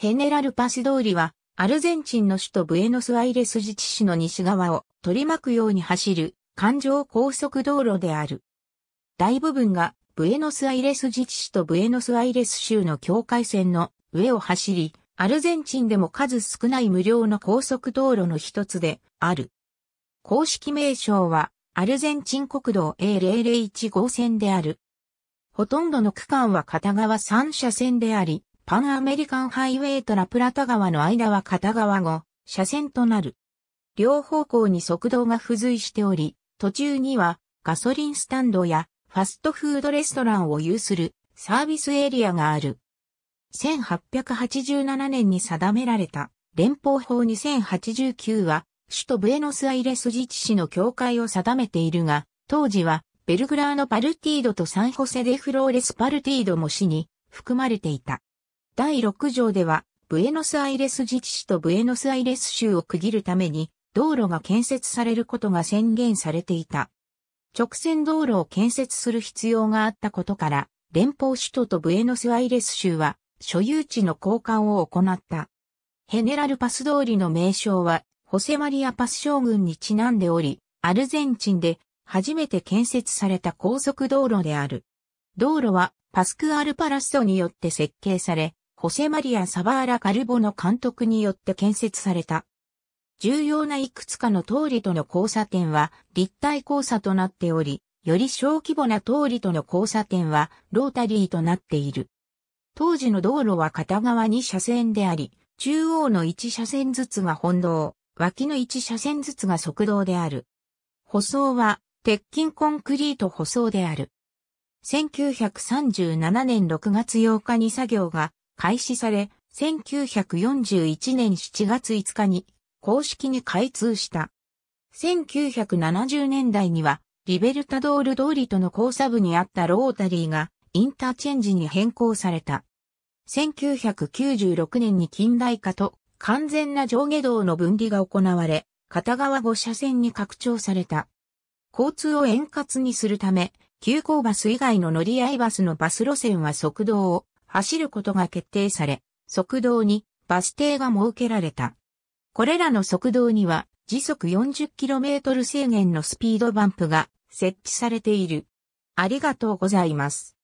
ヘネラルパス通りは、アルゼンチンの首都ブエノスアイレス自治市の西側を取り巻くように走る環状高速道路である。大部分がブエノスアイレス自治市とブエノスアイレス州の境界線の上を走り、アルゼンチンでも数少ない無料の高速道路の一つである。公式名称はアルゼンチン国道 A001 号線である。ほとんどの区間は片側3車線であり、パンアメリカンハイウェイとラプラタ川の間は片側後、車線となる。両方向に速道が付随しており、途中にはガソリンスタンドやファストフードレストランを有するサービスエリアがある。1887年に定められた連邦法2089は首都ブエノスアイレス自治市の境界を定めているが、当時はベルグラーノパルティードとサンホセデフローレスパルティードも市に含まれていた。第6条では、ブエノスアイレス自治市とブエノスアイレス州を区切るために、道路が建設されることが宣言されていた。直線道路を建設する必要があったことから、連邦首都とブエノスアイレス州は、所有地の交換を行った。ヘネラルパス通りの名称は、ホセマリア・パス将軍にちなんでおり、アルゼンチンで初めて建設された高速道路である。道路はパスクアルパラストによって設計され、ホセマリア・サバーラ・カルボの監督によって建設された。重要ないくつかの通りとの交差点は立体交差となっており、より小規模な通りとの交差点はロータリーとなっている。当時の道路は片側2車線であり、中央の1車線ずつが本道、脇の1車線ずつが側道である。舗装は鉄筋コンクリート舗装である。1937年6月8日に作業が開始され、1941年7月5日に公式に開通した。1970年代には、リベルタドール通りとの交差部にあったロータリーがインターチェンジに変更された。1996年に近代化と完全な上下道の分離が行われ、片側5車線に拡張された。交通を円滑にするため、急行バス以外の乗り合いバスのバス路線は速道を走ることが決定され、側道にバス停が設けられた。これらの側道には時速 40km 制限のスピードバンプが設置されている。ありがとうございます。